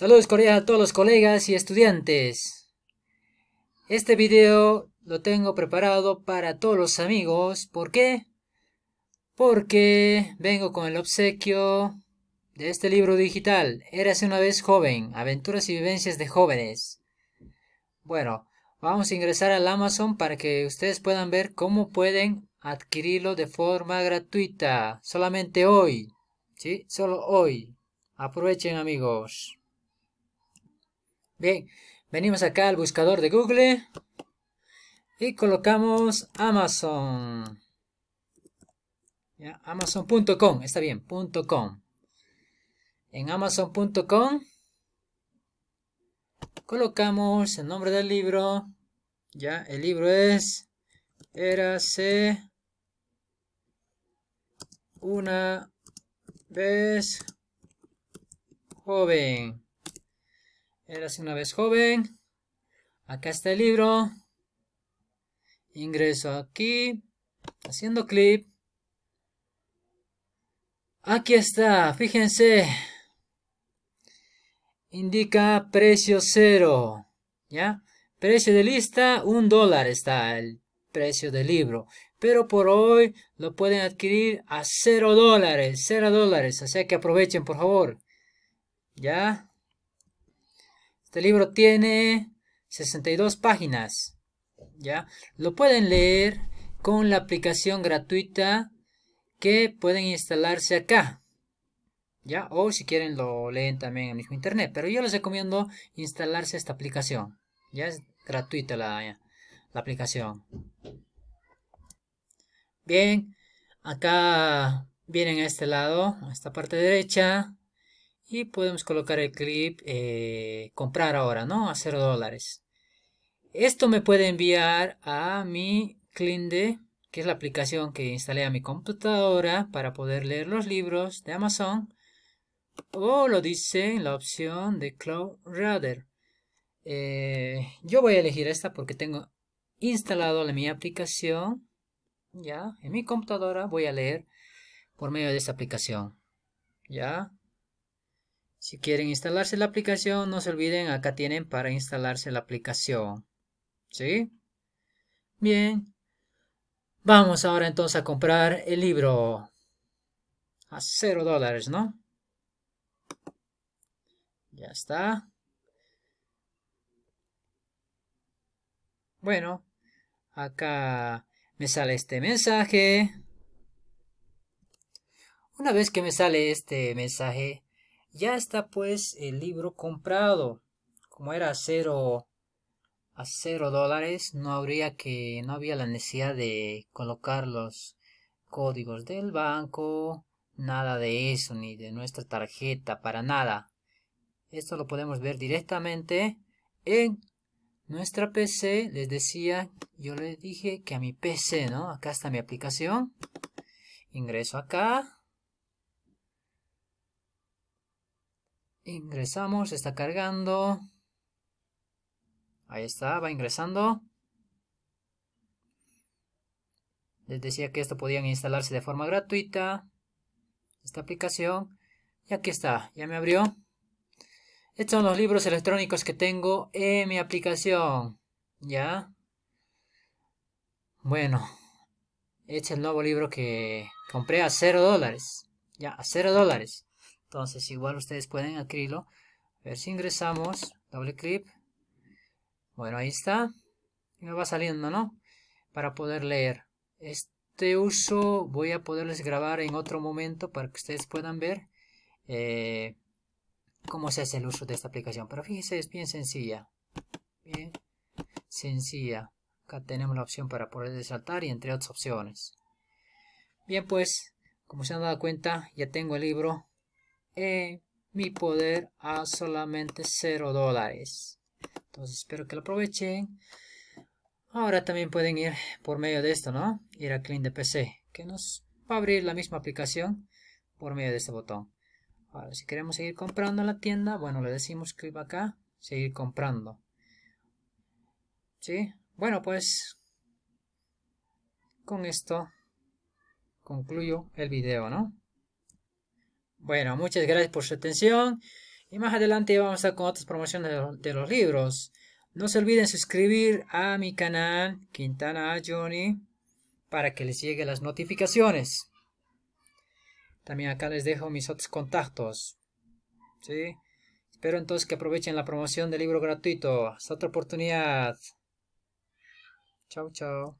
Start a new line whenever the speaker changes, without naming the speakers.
Saludos cordiales a todos los colegas y estudiantes. Este video lo tengo preparado para todos los amigos. ¿Por qué? Porque vengo con el obsequio de este libro digital. Érase una vez joven, aventuras y vivencias de jóvenes. Bueno, vamos a ingresar al Amazon para que ustedes puedan ver cómo pueden adquirirlo de forma gratuita. Solamente hoy. ¿Sí? Solo hoy. Aprovechen amigos. Bien, venimos acá al buscador de Google y colocamos Amazon. Amazon.com, está bien, .com. En Amazon.com colocamos el nombre del libro. Ya, el libro es Érase una vez joven. Eras una vez joven. Acá está el libro. Ingreso aquí. Haciendo clip. Aquí está, fíjense. Indica precio cero. ¿Ya? Precio de lista, un dólar está el precio del libro. Pero por hoy lo pueden adquirir a cero dólares. Cero dólares. Así que aprovechen, por favor. ¿Ya? Este libro tiene 62 páginas. ¿Ya? Lo pueden leer con la aplicación gratuita que pueden instalarse acá. ¿Ya? O si quieren lo leen también en el mismo internet. Pero yo les recomiendo instalarse esta aplicación. Ya es gratuita la, la aplicación. Bien, acá vienen a este lado, a esta parte derecha y podemos colocar el clip eh, comprar ahora, ¿no? A 0 dólares. Esto me puede enviar a mi Clinde, que es la aplicación que instalé a mi computadora para poder leer los libros de Amazon. O lo dice en la opción de Cloud Reader. Eh, yo voy a elegir esta porque tengo instalado la, mi aplicación. Ya, en mi computadora voy a leer por medio de esta aplicación. Ya, si quieren instalarse la aplicación, no se olviden, acá tienen para instalarse la aplicación. ¿Sí? Bien. Vamos ahora entonces a comprar el libro. A 0 dólares, ¿no? Ya está. Bueno, acá me sale este mensaje. Una vez que me sale este mensaje, ya está pues el libro comprado. Como era a cero, a cero dólares, no habría que, no había la necesidad de colocar los códigos del banco, nada de eso, ni de nuestra tarjeta, para nada. Esto lo podemos ver directamente en nuestra PC. Les decía, yo les dije que a mi PC, ¿no? Acá está mi aplicación. Ingreso acá Ingresamos, está cargando. Ahí está, va ingresando. Les decía que esto podían instalarse de forma gratuita. Esta aplicación. Y aquí está, ya me abrió. Estos son los libros electrónicos que tengo en mi aplicación. ¿Ya? Bueno. Este es el nuevo libro que compré a 0 dólares. Ya, a 0 dólares. Entonces igual ustedes pueden adquirirlo. A ver si ingresamos, doble clic. Bueno, ahí está. Y me va saliendo, ¿no? Para poder leer. Este uso voy a poderles grabar en otro momento para que ustedes puedan ver eh, cómo se hace el uso de esta aplicación. Pero fíjense, es bien sencilla. Bien sencilla. Acá tenemos la opción para poder desaltar y entre otras opciones. Bien, pues, como se han dado cuenta, ya tengo el libro eh, mi poder a solamente 0 dólares. Entonces espero que lo aprovechen. Ahora también pueden ir por medio de esto, ¿no? Ir a Clean de PC, que nos va a abrir la misma aplicación por medio de este botón. Ahora, si queremos seguir comprando en la tienda, bueno, le decimos clic acá, seguir comprando. ¿Sí? Bueno, pues con esto concluyo el video, ¿no? Bueno, muchas gracias por su atención. Y más adelante vamos a con otras promociones de, los libros. No se olviden suscribir a mi canal Quintana Johnny para que les lleguen las notificaciones. También acá les dejo mis otros contactos. Espero entonces que aprovechen la promoción del libro gratuito. Hasta otra oportunidad. Chao, chao.